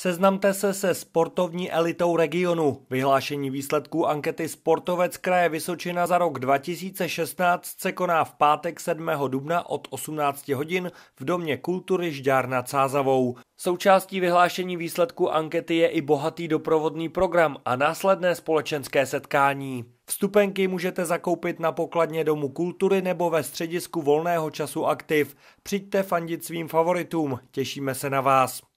Seznamte se se sportovní elitou regionu. Vyhlášení výsledků ankety Sportovec kraje Vysočina za rok 2016 se koná v pátek 7. dubna od 18 hodin v Domě kultury Žďár nad Sázavou. Součástí vyhlášení výsledků ankety je i bohatý doprovodný program a následné společenské setkání. Vstupenky můžete zakoupit na pokladně Domu kultury nebo ve středisku volného času aktiv. Přijďte fandit svým favoritům, těšíme se na vás.